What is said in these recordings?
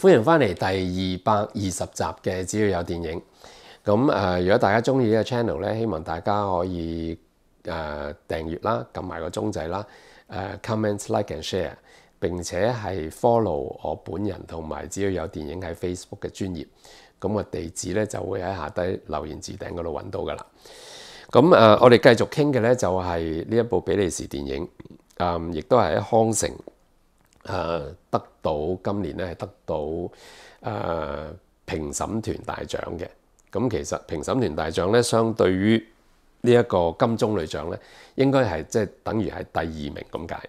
欢迎翻嚟第二百二十集嘅只要有电影。咁诶，如果大家中意呢个 channel 咧，希望大家可以诶订阅啦，揿埋个钟仔啦，诶 comment like and share。並且係 follow 我本人同埋只要有電影喺 Facebook 嘅專業，咁個地址咧就會喺下低留言置頂嗰度揾到噶啦。咁誒，我哋繼續傾嘅咧就係呢一部比利時電影，誒，亦都係喺康城誒得到今年咧係得到誒評審團大獎嘅。咁其實評審團大獎咧，相對於呢一個金棕櫚獎咧，應該係即係等於係第二名咁解。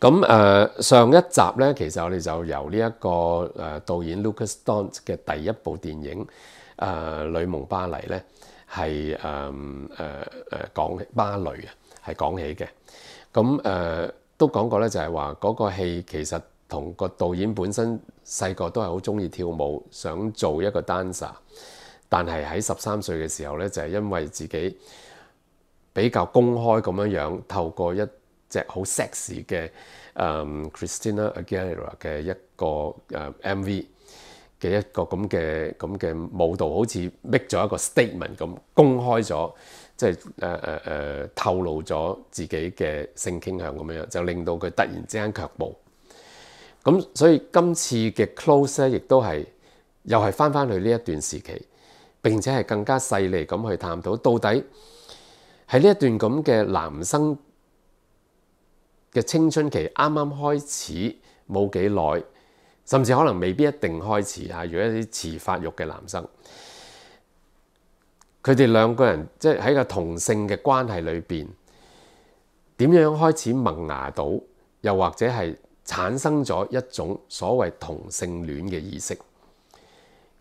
咁誒上一集咧，其實我哋就由呢一個誒導演 Lucas Don 嘅第一部電影誒《女夢巴黎》咧，係誒誒誒講芭蕾啊，係講起嘅。咁誒都講過咧，就係話嗰個戲其實同個導演本身細個都係好中意跳舞，想做一個 dancer，但係喺十三歲嘅時候咧，就係因為自己比較公開咁樣樣，透過一隻好 sexy 嘅誒 ChristinaAguilera 嘅一個誒 MV 嘅一個咁嘅咁嘅舞蹈，好似搣咗一個 statement 咁公開咗，即係誒誒誒透露咗自己嘅性傾向咁樣，就令到佢突然之間卻步。咁所以今次嘅 close 咧，亦都係又係翻翻去呢一段時期，並且係更加細膩咁去探討到底喺呢一段咁嘅男生。嘅青春期啱啱開始冇幾耐，甚至可能未必一定開始啊！如果一啲遲發育嘅男生，佢哋兩個人即係喺個同性嘅關係裏邊，點樣開始萌芽到，又或者係產生咗一種所謂同性戀嘅意識，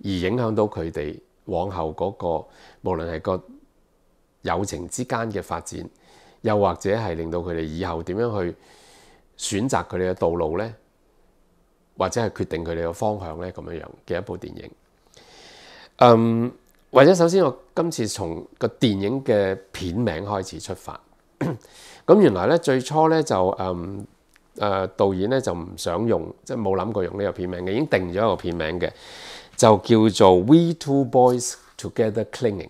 而影響到佢哋往後嗰個無論係個友情之間嘅發展。又或者係令到佢哋以後點樣去選擇佢哋嘅道路呢？或者係決定佢哋嘅方向呢？咁樣樣嘅一部電影。嗯，或者首先我今次從個電影嘅片名開始出發。咁原來呢，最初呢就嗯誒導演咧就唔想用，即係冇諗過用呢個片名嘅，已經定咗一個片名嘅，就叫做 We Two Boys Together Clinging。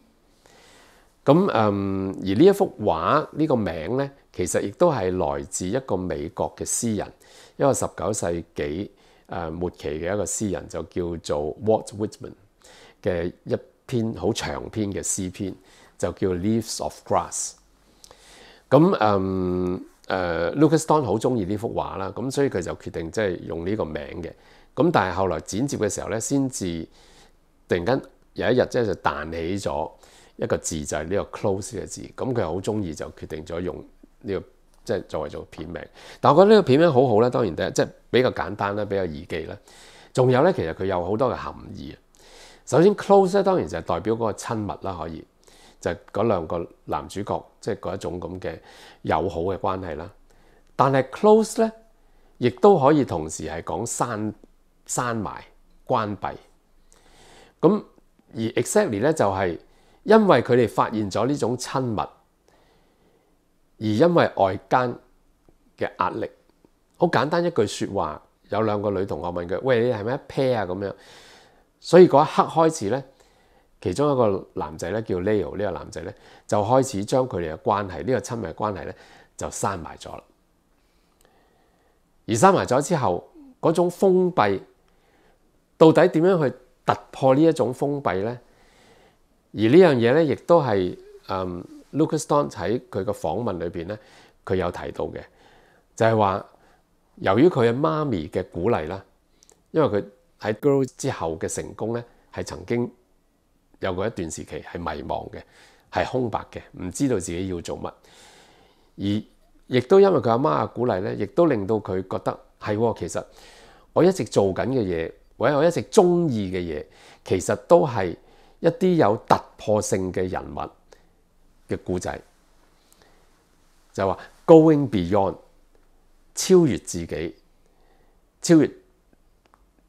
咁誒，而呢一幅畫呢個名咧，其實亦都係來自一個美國嘅詩人，一個十九世紀誒末期嘅一個詩人，就叫做 Walt Whitman 嘅一篇好長篇嘅詩篇，就叫《Leaves of Grass》。咁誒誒，Lucas Don 好中意呢幅畫啦，咁所以佢就決定即係用呢個名嘅。咁但係後來剪接嘅時候咧，先至突然間有一日即係彈起咗。一個字就係呢個 close 嘅字，咁佢好中意，就決定咗用呢個即係作為做片名。但我覺得呢個片名好好咧，當然第一即係比較簡單啦，比較易記啦。仲有咧，其實佢有好多嘅含義。首先，close 咧當然就係代表嗰個親密啦，可以就係嗰兩個男主角即係嗰一種咁嘅友好嘅關係啦。但係 close 咧亦都可以同時係講刪刪埋關閉咁，而 exactly 咧就係。因为佢哋发现咗呢种亲密，而因为外间嘅压力，好简单一句说话，有两个女同学问佢：，喂，你系咪 pair 啊？咁样，所以嗰一刻开始咧，其中一个男仔咧叫 Leo，呢个男仔咧就开始将佢哋嘅关系，呢个亲密关系咧就闩埋咗啦。而闩埋咗之后，嗰种封闭到底点样去突破呢一种封闭咧？而呢樣嘢咧，亦都係嗯，Lucas Don 喺佢嘅訪問裏邊咧，佢有提到嘅，就係話，由於佢阿媽咪嘅鼓勵啦，因為佢喺 Girls 之後嘅成功咧，係曾經有過一段時期係迷茫嘅，係空白嘅，唔知道自己要做乜。而亦都因為佢阿媽嘅鼓勵咧，亦都令到佢覺得係，其實我一直做緊嘅嘢，或者我一直中意嘅嘢，其實都係。一啲有突破性嘅人物嘅故仔，就话 going beyond 超越自己，超越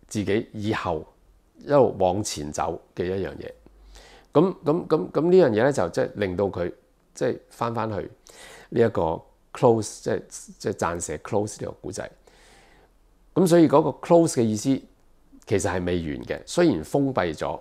自己以后一路往前走嘅一样嘢。咁咁咁咁呢样嘢咧，就即系令到佢即系翻翻去呢一个 close，即系即系暂时 close 呢个故仔。咁所以嗰个 close 嘅意思，其实系未完嘅，虽然封闭咗。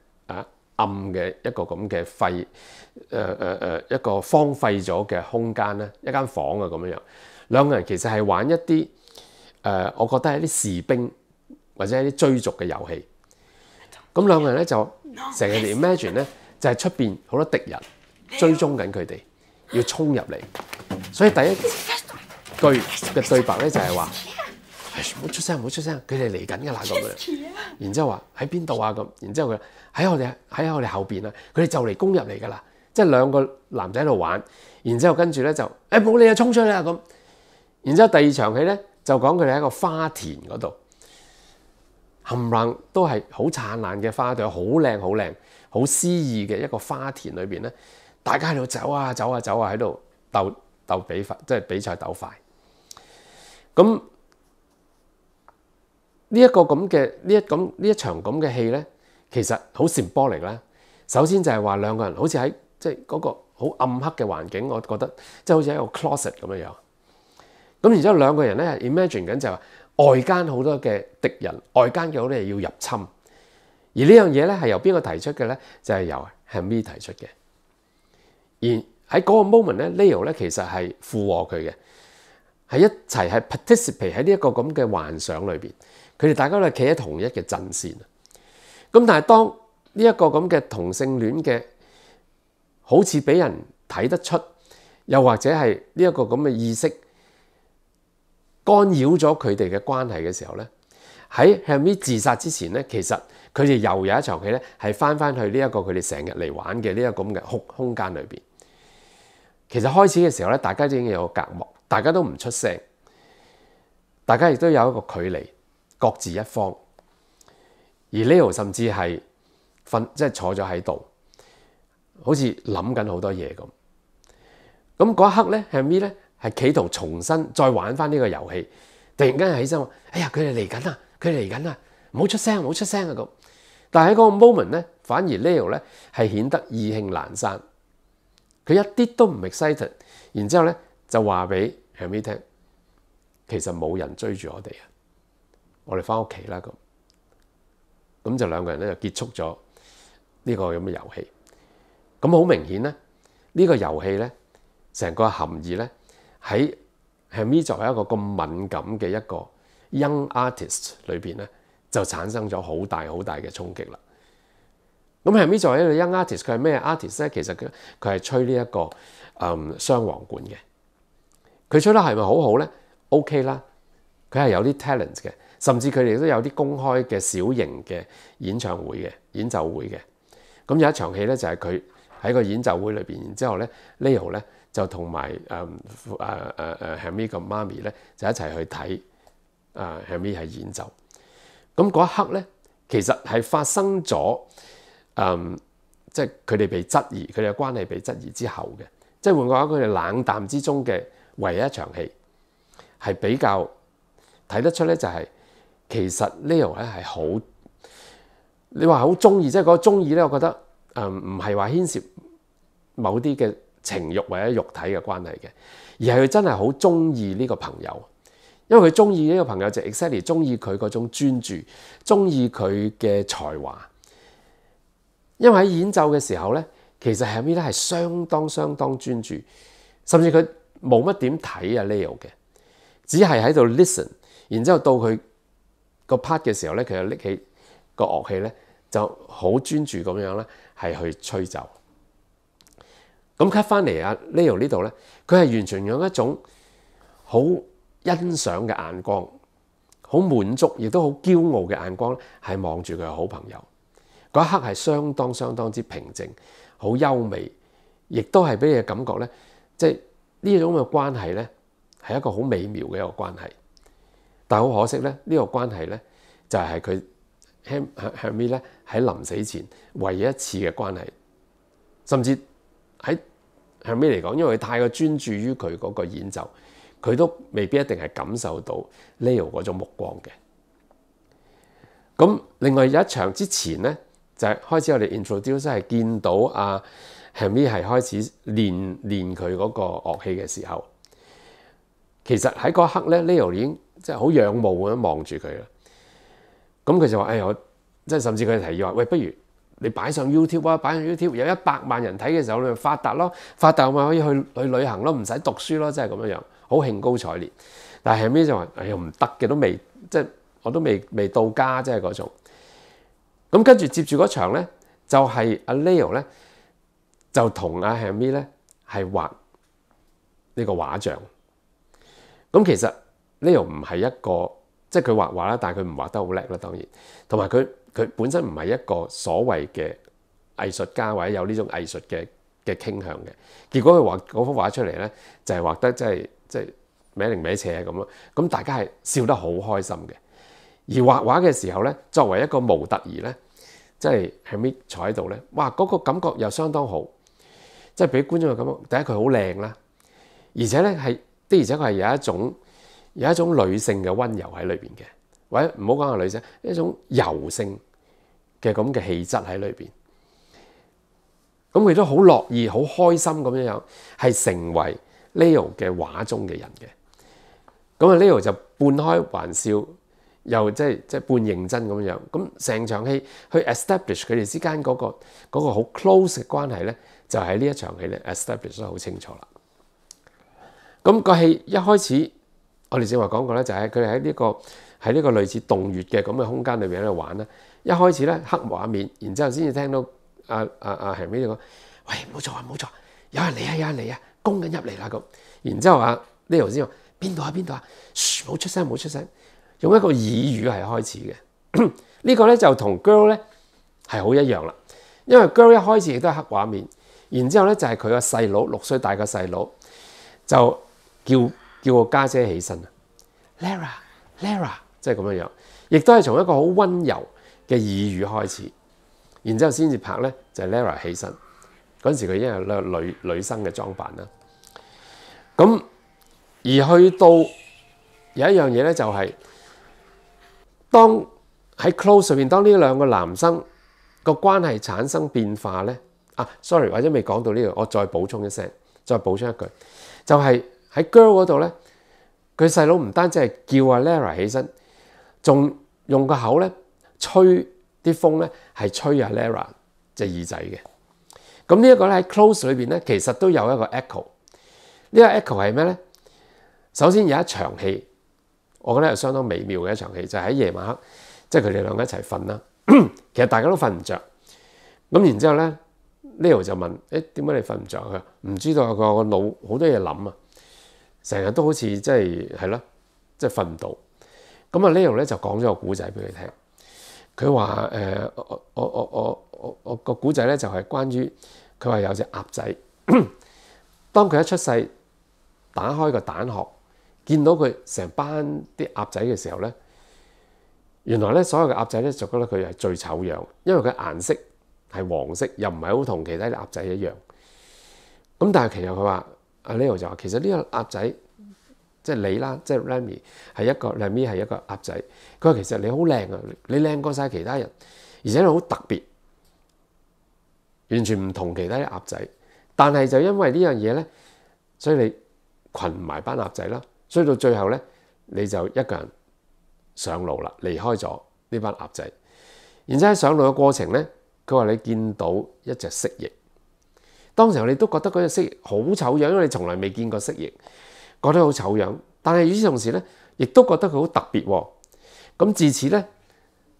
暗嘅一個咁嘅廢，誒誒誒一個荒廢咗嘅空間咧，一間房啊咁樣樣，兩個人其實係玩一啲誒，我覺得係啲士兵或者係啲追逐嘅遊戲。咁兩個人咧就成日嚟 imagine 咧，就係出邊好多敵人追蹤緊佢哋，要衝入嚟。所以第一句嘅對白咧就係話。唔好出声，唔好出声。佢哋嚟紧㗎啦，咁样。然之后话喺边度啊？咁，然之后佢喺我哋喺我哋后边啊，佢哋就嚟攻入嚟噶啦。即系两个男仔喺度玩，然之后跟住咧就诶冇理啊，冲出去啦咁。然之后第二场戏咧就讲佢哋喺个花田嗰度冚唪都系好灿烂嘅花朵，好靓，好靓，好诗意嘅一个花田里边咧，大家喺度走啊走啊走啊，喺度斗斗比快，即系比赛斗快咁。呢一個咁嘅呢一咁呢一場咁嘅戲咧，其實好閃波嚟啦。首先就係話兩個人好似喺即係嗰個好暗黑嘅環境，我覺得即係好似喺個 closet 咁嘅樣。咁然之後兩個人咧 imagine 緊就話外間好多嘅敵人，外間嘅嘢要入侵。而呢樣嘢咧係由邊個提出嘅咧？就係由 Henry 提出嘅。而喺嗰個 moment 咧，Leo 咧其實係附和佢嘅，係一齊係 participate 喺呢一個咁嘅幻想裏邊。佢哋大家都企喺同一嘅陣線啊，咁但係當呢一個咁嘅同性戀嘅好似俾人睇得出，又或者係呢一個咁嘅意識干擾咗佢哋嘅關係嘅時候咧，喺向啲自殺之前咧，其實佢哋又有一場戲咧，係翻翻去呢一個佢哋成日嚟玩嘅呢一個咁嘅空空間裏邊。其實開始嘅時候咧，大家已經有隔膜，大家都唔出聲，大家亦都有一個距離。各自一方，而 Leo 甚至系瞓，即系坐咗喺度，好似谂紧好多嘢咁。咁嗰一刻咧，Henry 咧系企图重新再玩翻呢个游戏。突然间起身话：，哎呀，佢哋嚟紧啦，佢嚟紧啦，唔好出声，唔好出声啊！咁，但系喺个 moment 咧，反而 Leo 咧系显得意兴阑珊，佢一啲都唔 excited。然之后咧就话俾 Henry 听，其实冇人追住我哋啊。我哋翻屋企啦，咁咁就兩個人咧就結束咗呢個咁嘅遊戲。咁好明顯咧，呢個遊戲咧成個含義咧喺 Hamizo 一個咁敏感嘅一個 Young Artist 裏邊咧，就產生咗好大好大嘅衝擊啦。咁 Hamizo 係一個 Young Artist，佢係咩 Artist 咧？其實佢佢係吹呢一個嗯雙簧管嘅，佢吹得係咪好好咧？OK 啦，佢係有啲 talent 嘅。甚至佢哋都有啲公開嘅小型嘅演唱會嘅演奏會嘅，咁有一場戲咧就係佢喺個演奏會裏邊，然之後咧 Leo 咧就同埋誒誒誒誒 Hami 個媽咪咧就一齊去睇誒 Hami 係演奏，咁嗰一刻咧其實係發生咗誒，即係佢哋被質疑，佢哋嘅關係被質疑之後嘅，即係換句話，佢哋冷淡之中嘅唯一一場戲係比較睇得出咧，就係。其實 Leo 咧係好你話好中意，即係嗰中意咧。我覺得誒唔係話牽涉某啲嘅情慾或者肉體嘅關係嘅，而係佢真係好中意呢個朋友，因為佢中意呢個朋友就 exactly 中意佢嗰種專注，中意佢嘅才華。因為喺演奏嘅時候咧，其實係咪咧係相當相當專注，甚至佢冇乜點睇阿 Leo 嘅，只係喺度 listen，然之後到佢。個 part 嘅時候咧，佢又拎起個樂器咧，就好專注咁樣咧，係去吹奏。咁 cut 翻嚟啊 Leo 呢度咧，佢係完全用一種好欣賞嘅眼光，好滿足亦都好驕傲嘅眼光，係望住佢好朋友。嗰一刻係相當相當之平靜，好優美，亦都係俾你嘅感覺咧，即係呢種嘅關係咧，係一個好美妙嘅一個關係。但好可惜咧，呢個關係咧就係佢 hem 向向尾咧喺臨死前唯一一次嘅關係，甚至喺向 y 嚟講，因為佢太過專注於佢嗰個演奏，佢都未必一定係感受到 Leo 嗰種目光嘅。咁另外有一場之前咧就係開始，我哋 i n t r o d u c e 係見到啊，Hemmy 係開始練練佢嗰個樂器嘅時候，其實喺嗰刻咧，Leo 已經。即係好仰慕咁望住佢啦。咁佢就話：，哎呀，即係甚至佢提議話，喂，不如你擺上 YouTube 啊，擺上 YouTube 有一百萬人睇嘅時候，你咪發達咯，發達咪可以去去旅行咯，唔使讀書咯，即係咁樣樣，好興高采烈。但係後屘就話：，哎呀，唔得嘅都未，即係我都未未到家，即係嗰種。咁跟住接住嗰場咧，就係阿 Leo 咧就同阿 h a m m y 咧係畫呢個畫像。咁其實。呢又唔係一個即係佢畫畫啦，但係佢唔畫得好叻啦。當然同埋佢佢本身唔係一個所謂嘅藝術家，或者有呢種藝術嘅嘅傾向嘅。結果佢畫嗰幅畫出嚟咧，就係畫得真係即係歪零歪斜咁咯。咁大家係笑得好開心嘅。而畫畫嘅時候咧，作為一個模特兒咧，即係係咪坐喺度咧？哇！嗰個感覺又相當好，即係俾觀眾嘅感覺。第一佢好靚啦，而且咧係的，而且佢係有一種。有一種女性嘅温柔喺裏邊嘅，或者唔好講係女性，一種柔性嘅咁嘅氣質喺裏邊。咁佢都好樂意、好開心咁樣樣，係成為 Leo 嘅畫中嘅人嘅。咁啊，Leo 就半開玩笑，又即係即係半認真咁樣。咁成場戲去 establish 佢哋之間嗰個個好 close 嘅關係咧，就喺呢一場戲咧 establish 得好清楚啦。咁個戲一開始。我哋正话讲过咧，就系佢哋喺呢个喺呢个类似洞穴嘅咁嘅空间里边喺度玩啦。一开始咧黑画面，然之后先至听到阿阿阿 h e r 讲：，喂，冇错啊，冇错，有人嚟啊，嚟啊，攻紧入嚟啦咁。然之后啊呢 e 先话：边度啊，边度啊，冇出声，冇出声，用一个耳语系开始嘅。呢个咧就同 Girl 咧系好一样啦，因为 Girl 一开始亦都系黑画面，然之后咧就系佢个细佬，六岁大个细佬就叫。叫我家姐起身啊，Lara，Lara，即係咁樣樣，亦都係從一個好温柔嘅耳語開始，然之後先至拍咧就 Lara 起身嗰陣時，佢已經咧女女生嘅裝扮啦，咁而去到有一樣嘢咧就係當喺 Close 上面，當呢兩個男生個關係產生變化咧，啊，sorry 或者未講到呢度，我再補充一聲，再補充一句就係。喺 g i r l 嗰度咧，佢細佬唔單止係叫阿 Lara 起身，仲用個口咧吹啲風咧，係吹阿 Lara 隻耳仔嘅。咁呢一個咧喺 close 裏邊咧，其實都有一個 echo。呢個 echo 係咩咧？首先有一場戲，我覺得係相當美妙嘅一場戲，就喺夜晚黑，即係佢哋兩個一齊瞓啦。其實大家都瞓唔着。咁然之後咧，Leo 就問：，誒點解你瞓唔着？」佢唔知道個腦好多嘢諗啊！成日都好似即係係咯，即係瞓唔到。咁啊，Leo 咧就講咗個古仔俾佢聽。佢話誒，我我我我我我個古仔咧就係關於佢話有隻鴨仔。當佢一出世，打開個蛋殼，見到佢成班啲鴨仔嘅時候咧，原來咧所有嘅鴨仔咧就覺得佢係最醜樣，因為佢顏色係黃色，又唔係好同其他啲鴨仔一樣。咁但係其實佢話。阿 Leo 就話：其實呢個鴨仔，即係你啦，即係 Remy，係一個 Remy 係一個鴨仔。佢話其實你好靚啊，你靚過晒其他人，而且你好特別，完全唔同其他啲鴨仔。但係就因為呢樣嘢咧，所以你群埋班鴨仔啦，所以到最後咧，你就一個人上路啦，離開咗呢班鴨仔。然之後上路嘅過程咧，佢話你見到一隻蜥蜴。当时我哋都覺得嗰只蜥蜴好醜樣，因為你從來未見過蜥蜴，覺得好醜樣。但係與此同時咧，亦都覺得佢好特別。咁自此咧，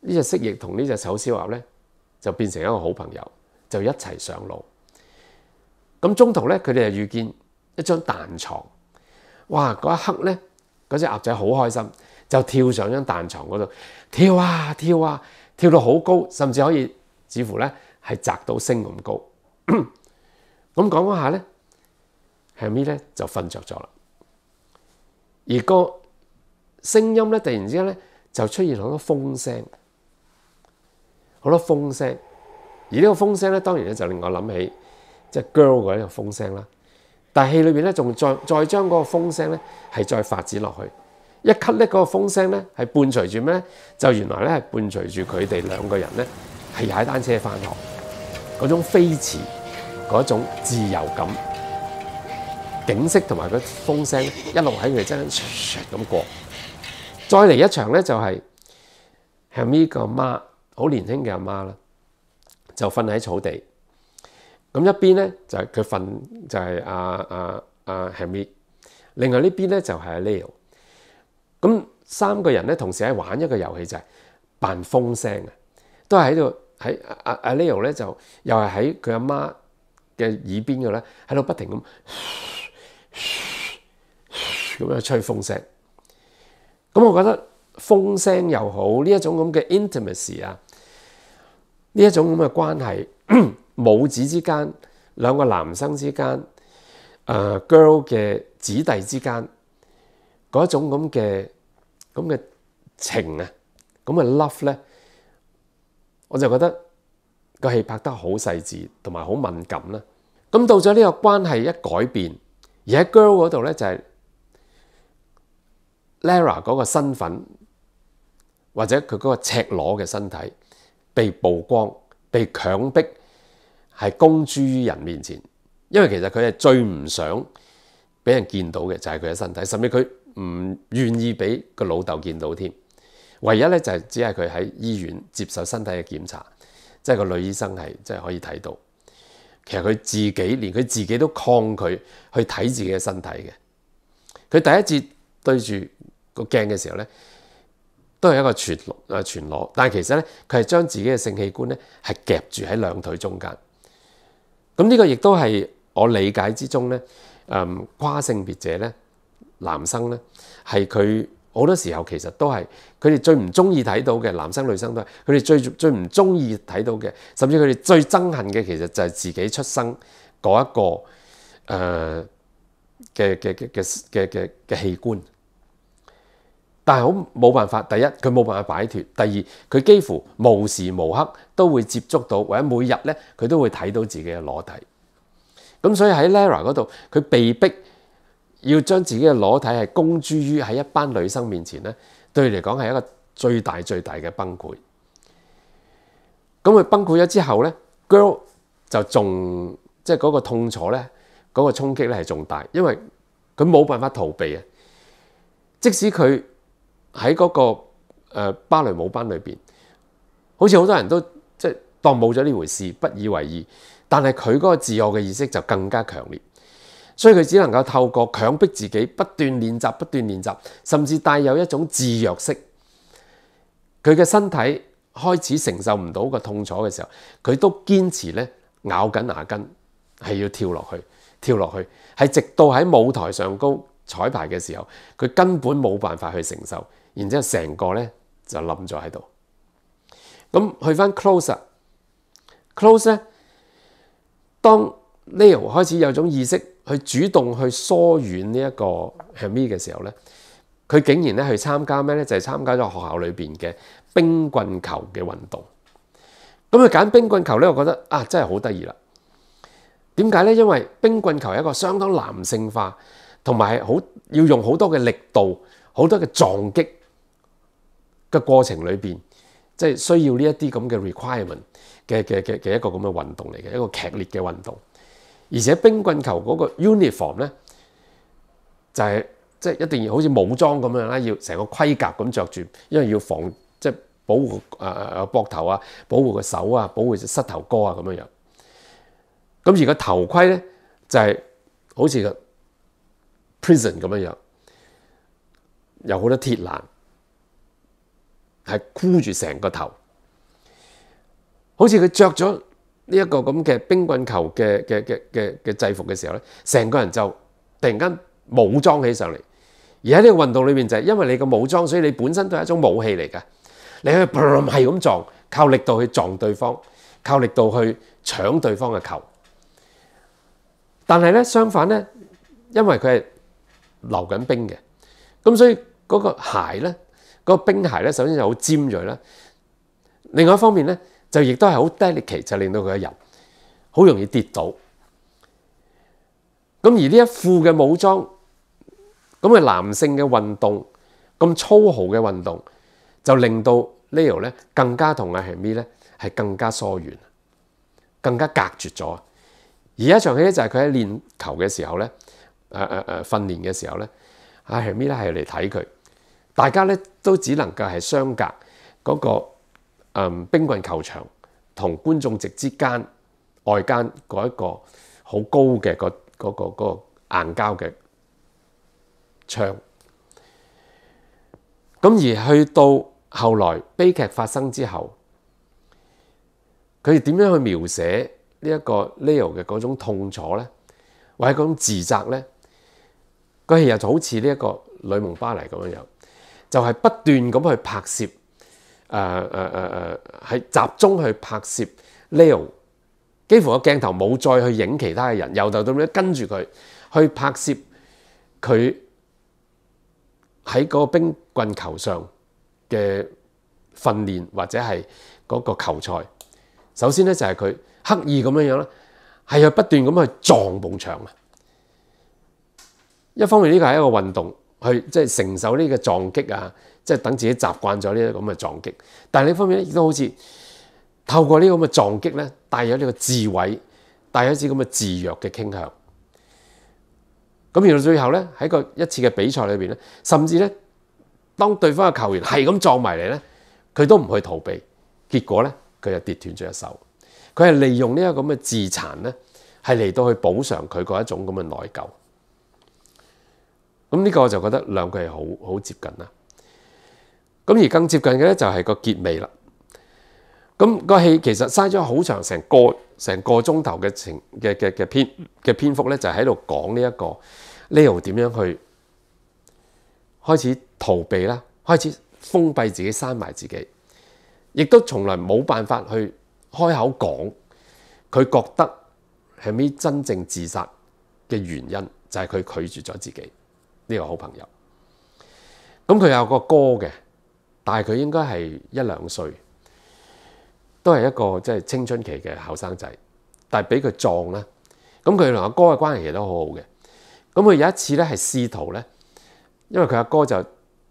呢只蜥蜴同呢只丑燒鴨咧就變成一個好朋友，就一齊上路。咁中途咧，佢哋就遇見一張彈床。哇！嗰一刻咧，嗰只鴨仔好開心，就跳上張彈床嗰度跳啊跳啊，跳到好高，甚至可以似乎咧係擲到星咁高。咁講嗰下咧 h e n 咧就瞓着咗啦，而個聲音咧突然之間咧就出現好多風聲，好多風聲，而呢個風聲咧當然咧就令我諗起即系 girl 嗰個風聲啦。但係戲裏邊咧仲再再將嗰個風聲咧係再發展落去，一咳咧嗰個風聲咧係伴隨住咩？就原來咧係伴隨住佢哋兩個人咧係踩單車翻學嗰種飛馳。嗰一種自由感，景色同埋個風聲一路喺佢哋真咁過。再嚟一場咧，就係 h a n r y 個媽好年輕嘅阿媽啦，就瞓喺草地。咁一邊咧就係佢瞓，就係阿阿阿 h a n r y 另外呢邊咧就係阿 Leo。咁三個人咧同時喺玩一個遊戲，就係扮風聲啊，都係喺度喺阿阿 Leo 咧就又系喺佢阿媽。嘅耳邊嘅咧，喺度不停咁，咁樣吹風聲。咁我覺得風聲又好，呢一種咁嘅 intimacy 啊，呢一種咁嘅關係，母子之間、兩個男生之間、誒 girl 嘅子弟之間，嗰一種咁嘅咁嘅情啊，咁嘅 love 咧，我就覺得。個戲拍得好細緻，同埋好敏感啦。咁到咗呢個關係一改變，而喺 girl 嗰度咧就係 Lara 嗰個身份或者佢嗰個赤裸嘅身體被曝光、被強迫係公諸於人面前，因為其實佢係最唔想俾人見到嘅就係佢嘅身體，甚至佢唔願意俾個老豆見到添。唯一咧就係只係佢喺醫院接受身體嘅檢查。即係個女醫生係，即係可以睇到，其實佢自己連佢自己都抗拒去睇自己嘅身體嘅。佢第一次對住個鏡嘅時候咧，都係一個全裸全裸，但係其實咧，佢係將自己嘅性器官咧係夾住喺兩腿中間。咁呢個亦都係我理解之中咧，誒跨性別者咧，男生咧係佢。好多時候其實都係佢哋最唔中意睇到嘅，男生女生都係佢哋最最唔中意睇到嘅，甚至佢哋最憎恨嘅，其實就係自己出生嗰一個誒嘅嘅嘅嘅嘅嘅嘅器官。但係好冇辦法，第一佢冇辦法擺脱，第二佢幾乎無時無刻都會接觸到，或者每日咧佢都會睇到自己嘅裸體。咁所以喺 Lara 嗰度，佢被逼。要将自己嘅裸体系公诸于喺一班女生面前咧，对嚟讲系一个最大最大嘅崩溃。咁佢崩溃咗之后咧，girl 就仲即系嗰个痛楚咧，嗰个冲击咧系仲大，因为佢冇办法逃避啊。即使佢喺嗰个诶芭蕾舞班里边，好似好多人都即系当冇咗呢回事，不以为意，但系佢嗰个自我嘅意识就更加强烈。所以佢只能够透過強迫自己不斷練習、不斷練習，甚至帶有一種自虐式。佢嘅身體開始承受唔到個痛楚嘅時候，佢都堅持咧咬緊牙根，係要跳落去、跳落去，係直到喺舞台上高彩排嘅時候，佢根本冇辦法去承受，然之後成個咧就冧咗喺度。咁去翻 close，close 咧，當 Leo 开始有種意識。去主動去疏遠呢一個 h e 嘅時候咧，佢竟然咧去參加咩咧？就係參加咗學校裏邊嘅冰棍球嘅運動。咁佢揀冰棍球咧，我覺得啊，真係好得意啦。點解咧？因為冰棍球係一個相當男性化，同埋好要用好多嘅力度、好多嘅撞擊嘅過程裏邊，即係需要呢一啲咁嘅 requirement 嘅嘅嘅嘅一個咁嘅運動嚟嘅，一個劇烈嘅運動。而且冰棍球嗰個 uniform 咧，就係即係一定要好似武裝咁樣啦，要成個盔甲咁着住，因為要防即係保護誒膊頭啊，保護個手啊，保護膝頭哥啊咁樣樣。咁而個頭盔咧，就係好似個 prison 咁樣樣，有好多鐵欄，係箍住成個頭，好似佢着咗。呢一個咁嘅冰棍球嘅嘅嘅嘅嘅制服嘅時候咧，成個人就突然間武裝起上嚟，而喺呢個運動裏面就係因為你個武裝，所以你本身都係一種武器嚟嘅，你去噉係咁撞，靠力度去撞對方，靠力度去搶對方嘅球。但系咧相反咧，因為佢係流緊冰嘅，咁所以嗰個鞋咧，嗰個冰鞋咧，首先就好尖咗啦。另外一方面咧。就亦都系好 delicate，就令到佢嘅人好容易跌倒。咁而呢一副嘅武装，咁嘅男性嘅运动咁粗豪嘅运动，就令到 Leo 咧更加同阿 h e r m i 咧系更加疏远，更加隔绝咗。而一场戏咧就系佢喺练球嘅时候咧，诶诶诶，训练嘅时候咧，阿 h e r m i 咧系嚟睇佢，大家咧都只能够系相隔嗰个。誒冰棍球場同觀眾席之間外間嗰一個好高嘅個嗰個嗰個硬膠嘅窗。咁而去到後來悲劇發生之後，佢點樣去描寫呢一個 Leo 嘅嗰種痛楚咧，或者嗰種自責咧，佢又就好似呢一個《女夢巴黎》咁樣樣，就係不斷咁去拍攝。誒誒誒誒，係集中去拍攝 l e o 幾乎個鏡頭冇再去影其他嘅人，由頭到尾跟住佢去拍攝佢喺個冰棍球上嘅訓練或者係嗰個球賽。首先咧就係佢刻意咁樣樣咧，係去不斷咁去撞埲牆啊。一方面呢個係一個運動，去即係承受呢個撞擊啊。即係等自己習慣咗呢啲咁嘅撞擊，但係另一方面亦都好似透過呢個咁嘅撞擊咧，帶有呢個自毀，帶有啲咁嘅自弱嘅傾向。咁然到最後咧，喺個一次嘅比賽裏邊咧，甚至咧，當對方嘅球員係咁撞埋嚟咧，佢都唔去逃避。結果咧，佢就跌斷咗一手。佢係利用呢一個咁嘅自殘咧，係嚟到去補償佢嗰一種咁嘅內疚。咁呢個我就覺得兩句係好好接近啦。咁而更接近嘅咧就係個結尾啦。咁個戲其實嘥咗好長，成個成個鐘頭嘅情嘅嘅嘅篇嘅篇幅咧，就喺度講呢一個 Leo 點樣去開始逃避啦，開始封閉自己，閂埋自己，亦都從來冇辦法去開口講佢覺得係咪真正自殺嘅原因，就係佢拒絕咗自己呢個好朋友。咁佢有個歌嘅。但系佢應該係一兩歲，都係一個即係青春期嘅後生仔。但係俾佢撞啦。咁佢同阿哥嘅關係其實都好好嘅。咁佢有一次咧係試圖咧，因為佢阿哥就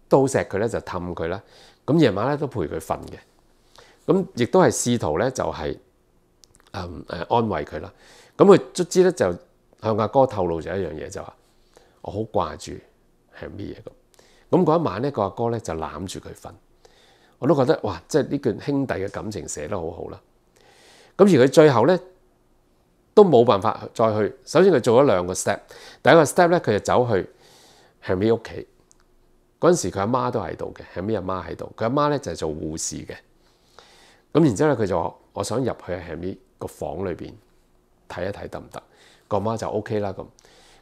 都好錫佢咧，就氹佢啦。咁夜晚咧都陪佢瞓嘅。咁亦都係試圖咧就係誒誒安慰佢啦。咁佢卒之咧就向阿哥透露咗一樣嘢，就話我好掛住係咩嘢咁。咁嗰一晚咧，個阿哥咧就攬住佢瞓，我都覺得哇，即係呢段兄弟嘅感情寫得好好啦。咁而佢最後咧都冇辦法再去。首先佢做咗兩個 step，第一個 step 咧佢就走去 Henry 屋企，嗰陣時佢阿媽都喺度嘅，Henry 阿媽喺度。佢阿媽咧就係做護士嘅。咁然之後咧，佢就我想入去 Henry 個房裏邊睇一睇得唔得？個媽就 OK 啦咁。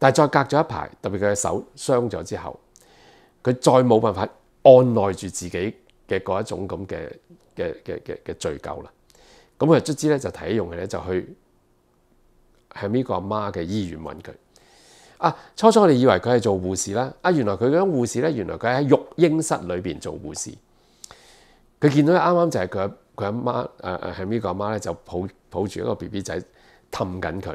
但系再隔咗一排，特别佢嘅手伤咗之后，佢再冇办法按耐住自己嘅嗰一种咁嘅嘅嘅嘅嘅罪疚啦。咁佢卒之咧就睇用嘅咧就去喺呢个阿妈嘅医院揾佢。啊，初初我哋以为佢系做护士啦，啊原来佢嗰种护士咧，原来佢喺育婴室里边做护士。佢见到啱啱就系佢佢阿妈诶喺呢个阿妈咧就抱抱住一个 B B 仔氹紧佢。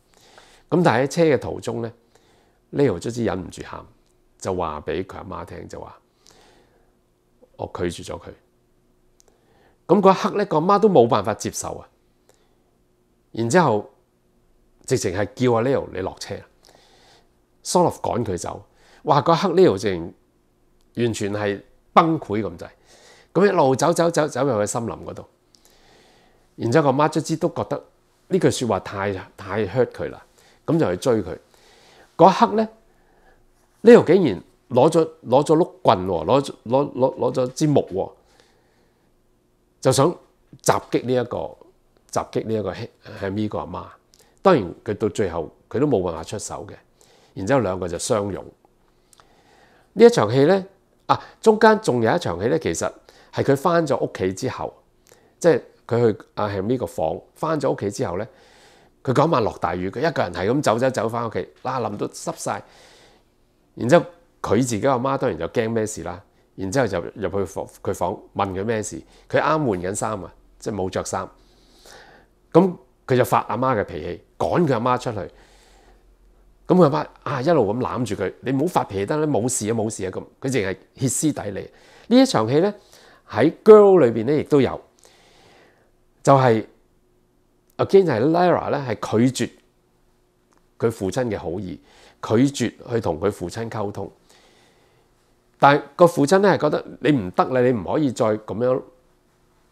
咁但系喺车嘅途中咧，Leo 卒之忍唔住喊，就话俾佢阿妈听，就话我拒绝咗佢。咁嗰一刻咧，个阿妈都冇办法接受啊。然之后直情系叫阿 Leo 你落车 s u l o v 趕赶佢走。哇！嗰一刻 Leo 直情完全系崩溃咁滞，咁一路走走走走入去森林嗰度。然之后阿妈卒之都觉得呢句说话太太 hurt 佢啦。咁就去追佢，嗰一刻咧，呢度竟然攞咗攞咗碌棍喎，攞攞攞攞咗支木喎，就想襲擊呢一個襲擊呢一個阿媽。當然佢到最後佢都冇辦法出手嘅，然之後兩個就相擁。呢一場戲咧，啊，中間仲有一場戲咧，其實係佢翻咗屋企之後，即係佢去阿 m i m 個房，翻咗屋企之後咧。佢嗰晚落大雨，佢一個人系咁走走走翻屋企，嗱淋到濕晒。然之後佢自己阿媽當然就驚咩事啦。然之後就入去房佢房問佢咩事，佢啱換緊衫啊，即系冇着衫。咁佢就發阿媽嘅脾氣，趕佢阿媽出去。咁佢阿媽啊一路咁攬住佢，你唔好發脾氣得啦，冇事啊冇事啊咁，佢淨係歇斯底里。呢一場戲咧喺 Girl 裏邊咧亦都有，就係。a 係 Lara 咧，係拒絕佢父親嘅好意，拒絕去同佢父親溝通。但係個父親咧係覺得你唔得啦，你唔可以再咁樣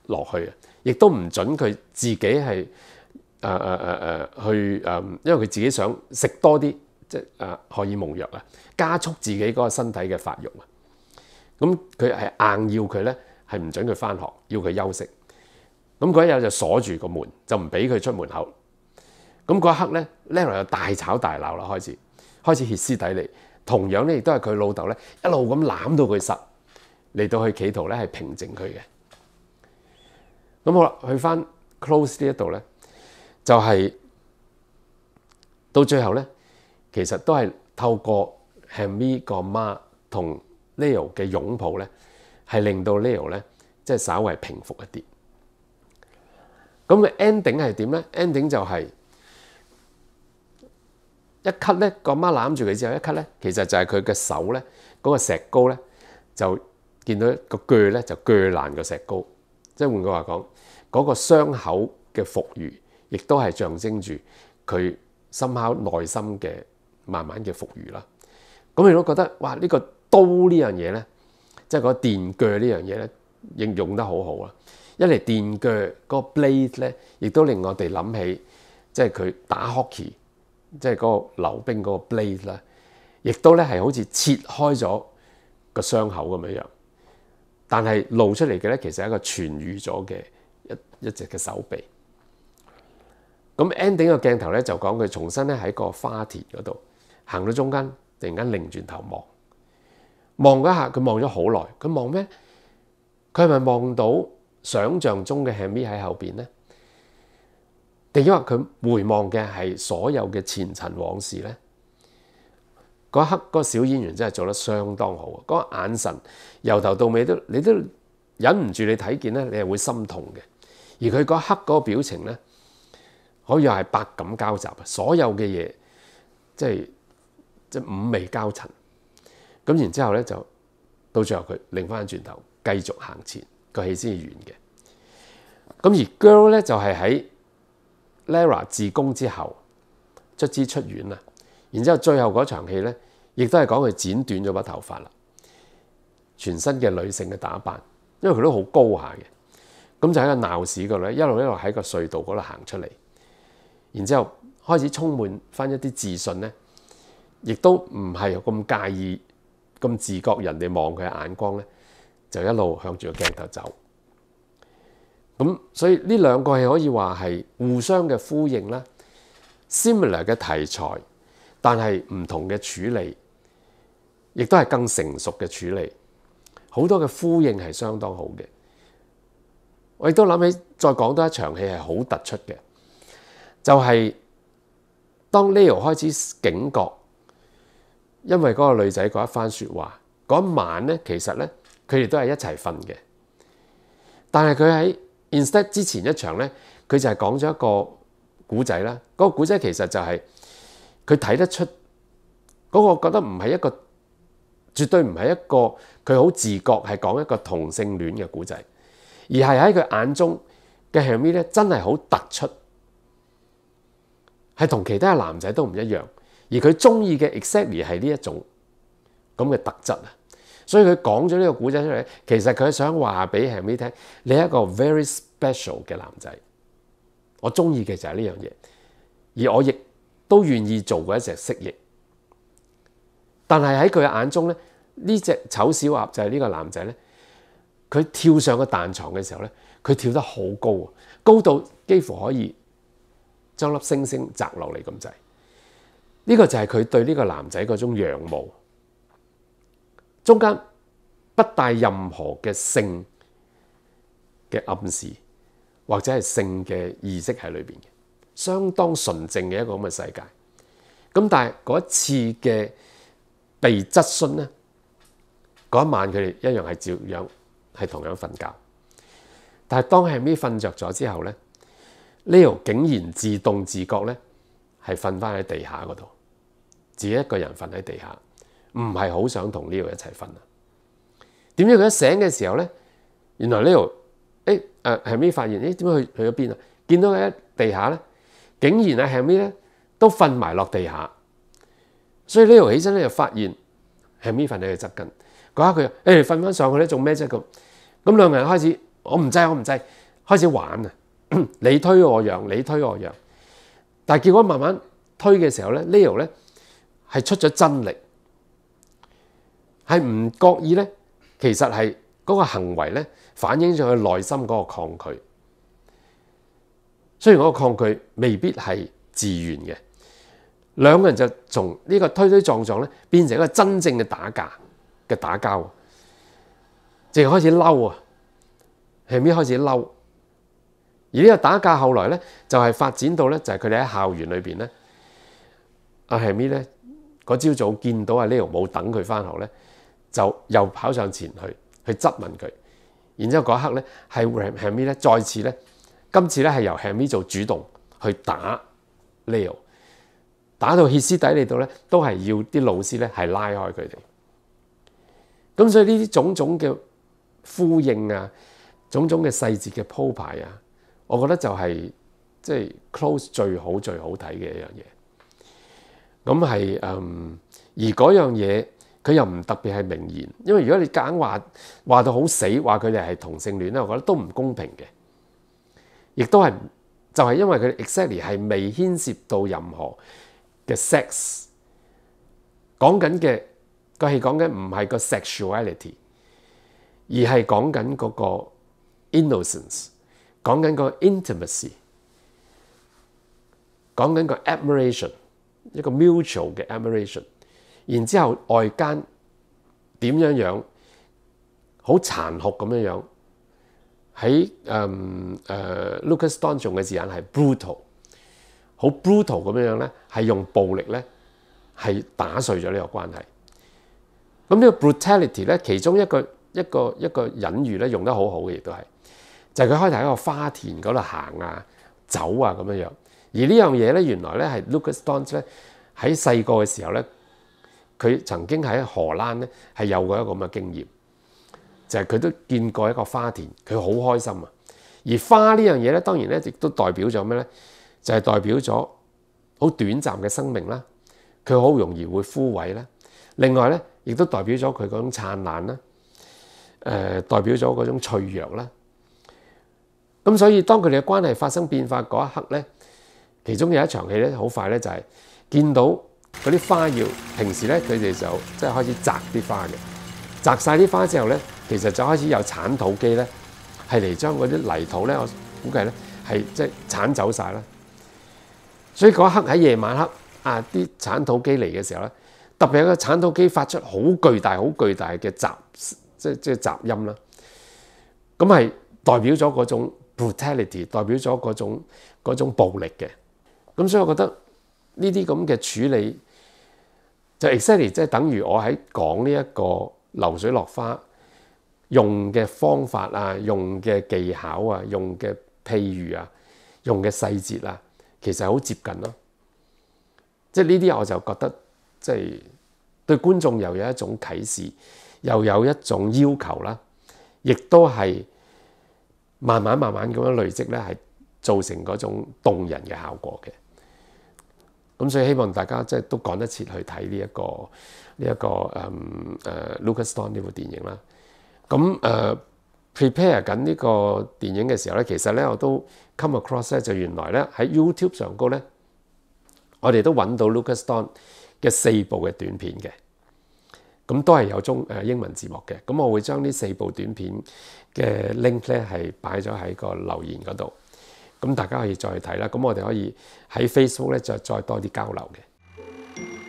落去啊！亦都唔准佢自己係誒誒誒誒去誒，因為佢自己想食多啲即係誒荷爾蒙藥啊，加速自己嗰個身體嘅發育啊。咁佢係硬要佢咧，係唔准佢翻學，要佢休息。咁嗰一日就鎖住個門，就唔俾佢出門口。咁嗰一刻咧，Leo 又大吵大鬧啦，開始開始歇斯底里。同樣咧，亦都係佢老豆咧一路咁攬到佢實嚟到去，企圖咧係平靜佢嘅。咁好啦，去翻 Close 呢一度咧，就係到最後咧，其實都係透過 Henry 個媽同 Leo 嘅擁抱咧，係令到 Leo 咧即係稍微平復一啲。咁嘅 ending 係點咧？ending 就係一咳咧，個媽攬住佢之後一咳咧，其實就係佢嘅手咧，嗰個石膏咧就見到個鋸咧就鋸爛個石膏。即係換句話講，嗰個傷口嘅復原，亦都係象徵住佢深刻內心嘅慢慢嘅復原啦。咁你都覺得，哇！呢個刀呢樣嘢咧，即係嗰電鋸呢樣嘢咧。應用得好好啦，一嚟電鋸嗰個 blade 咧，亦都令我哋諗起即係佢打 hockey，即係嗰個溜冰嗰個 blade 啦，亦都咧係好似切開咗個傷口咁樣樣，但係露出嚟嘅咧其實係一個痊癒咗嘅一一隻嘅手臂。咁 ending 個鏡頭咧就講佢重新咧喺個花田嗰度行到中間，突然間擰轉頭望望嗰一下，佢望咗好耐，佢望咩？佢係咪望到想像中嘅 Henry 喺後边咧？定因為佢回望嘅係所有嘅前塵往事咧？嗰刻，嗰小演員真係做得相當好，嗰个眼神由頭到尾都你都忍唔住你睇見咧，你係會心痛嘅。而佢嗰刻嗰表情咧，可以係百感交集啊！所有嘅嘢即系即五味交陳咁，然之後咧就到最後佢拧翻轉頭。继续行前，个戏先系完嘅。咁而 girl 咧就系喺 Lara 自宫之后卒之出院啦。然之后最后嗰场戏咧，亦都系讲佢剪短咗把头发啦，全身嘅女性嘅打扮，因为佢都好高下嘅。咁就喺个闹市嗰度，一路一路喺个隧道嗰度行出嚟，然之后开始充满翻一啲自信咧，亦都唔系咁介意咁自觉人哋望佢眼光咧。就一路向住个镜头走咁，所以呢两个系可以话系互相嘅呼应啦。similar 嘅题材，但系唔同嘅处理，亦都系更成熟嘅处理。好多嘅呼应系相当好嘅。我亦都谂起再讲多一场戏系好突出嘅，就系当 Leo 开始警觉，因为嗰个女仔嗰一番说话嗰一晚咧，其实咧。佢哋都系一齐瞓嘅，但系佢喺 instead 之前一场咧，佢就系讲咗一个古仔啦。嗰个古仔其实就系佢睇得出嗰个觉得唔系一个绝对唔系一个佢好自觉系讲一个同性恋嘅古仔，而系喺佢眼中嘅 Henry 咧真系好突出，系同其他男仔都唔一样，而佢中意嘅 Exactly 系呢一种咁嘅特质啊。所以佢講咗呢個古仔出嚟，其實佢想話俾 Henry 聽，你係一個 very special 嘅男仔。我中意嘅就係呢樣嘢，而我亦都願意做一隻蜥蜴。但系喺佢眼中咧，呢只丑小鸭就係呢個男仔咧。佢跳上個彈床嘅時候咧，佢跳得好高啊，高到幾乎可以將粒星星摘落嚟咁滯。呢個就係佢對呢個男仔嗰種仰慕。中间不带任何嘅性嘅暗示或者系性嘅意识喺里边嘅，相当纯正嘅一个咁嘅世界。咁但系嗰一次嘅被质询咧，嗰一晚佢哋一样系照样系同样瞓觉。但系当系咪瞓着咗之后咧，Leo 竟然自动自觉咧系瞓翻喺地下嗰度，己一个人瞓喺地下。唔係好想同 Leo 一齊瞓啊！點知佢一醒嘅時候咧，原來 Leo 誒誒後咪發現誒點解去去咗邊啊？見到佢喺地下咧，竟然喺後尾咧都瞓埋落地下，所以 Leo 起身咧就發現後咪瞓喺佢側巾。嗰刻佢誒瞓翻上去咧，做咩啫？咁咁兩個人開始我唔制，我唔制，開始玩啊！你推我揚，你推我揚，但係結果慢慢推嘅時候咧，Leo 咧係出咗真力。系唔覺意咧，其實係嗰個行為咧反映咗佢內心嗰個抗拒。雖然嗰個抗拒未必係自愿嘅，兩個人就從呢個推推撞撞咧變成一個真正嘅打架嘅打交，即係開始嬲啊！係咪開始嬲，而呢個打架後來咧就係發展到咧就係佢哋喺校園裏邊咧，阿 m i 咧嗰朝早見到阿 Leo 冇等佢翻學咧。就又跑上前去去质问佢，然之后嗰一刻咧系 h a m m y 咧再次咧，今次咧系由 h a m m y 做主动去打 Leo，打到歇斯底里到咧，都系要啲老师咧系拉开佢哋。咁所以呢啲种种嘅呼应啊，种种嘅细节嘅铺排啊，我觉得就系即系 close 最好最好睇嘅一样嘢。咁系嗯，而嗰样嘢。佢又唔特別係名言，因為如果你夾硬話話到好死，話佢哋係同性戀咧，我覺得都唔公平嘅，亦都係就係因為佢 exactly 係未牽涉到任何嘅 sex，講緊嘅個係講緊唔係個 sexuality，而係講緊嗰個 innocence，講緊個 intimacy，講緊個 admiration，一個 mutual 嘅 admiration。然之後外間點樣樣好殘酷咁樣樣喺誒誒 Lucas d o n 用嘅字眼係 brutal，好 brutal 咁樣樣咧，係用暴力咧係打碎咗呢個關係。咁呢個 brutality 咧，其中一個一個一個隱喻咧，用得好好嘅亦都係，就係佢開頭喺個花田嗰度行啊走啊咁樣樣。而呢樣嘢咧，原來咧係 Lucas Donc 咧喺細個嘅時候咧。佢曾經喺荷蘭咧，係有過一個咁嘅經驗，就係佢都見過一個花田，佢好開心啊！而花呢樣嘢咧，當然咧亦都代表咗咩咧？就係代表咗好短暫嘅生命啦，佢好容易會枯萎啦。另外咧，亦都代表咗佢嗰種燦爛啦，誒，代表咗嗰種脆弱啦。咁所以當佢哋嘅關係發生變化嗰一刻咧，其中有一場戲咧，好快咧就係見到。嗰啲花要平時咧，佢哋就即系開始摘啲花嘅，摘晒啲花之後咧，其實就開始有鏟土機咧，係嚟將嗰啲泥土咧，我估計咧係即系鏟走晒啦。所以嗰一刻喺夜晚黑啊，啲鏟土機嚟嘅時候咧，特別個鏟土機發出好巨大、好巨大嘅雜即即雜音啦。咁係代表咗嗰種 brutality，代表咗嗰種種暴力嘅。咁所以我覺得呢啲咁嘅處理。就 exactly 即係等於我喺講呢一個流水落花用嘅方法啊，用嘅技巧啊，用嘅譬喻啊，用嘅細節啊，其實好接近咯。即係呢啲我就覺得，即係對觀眾又有一種啟示，又有一種要求啦，亦都係慢慢慢慢咁樣累積咧，係造成嗰種動人嘅效果嘅。咁所以希望大家即系都趕得切去睇呢一個呢一個誒誒 Lucas Don 呢部電影啦。咁誒 prepare 緊呢個電影嘅時候咧，其實咧我都 come across 咧就原來咧喺 YouTube 上高咧，我哋都揾到 Lucas Don 嘅四部嘅短片嘅，咁都係有中誒英文字幕嘅。咁我會將呢四部短片嘅 link 咧係擺咗喺個留言嗰度。咁大家可以再睇啦，咁我哋可以喺 Facebook 咧就再多啲交流嘅。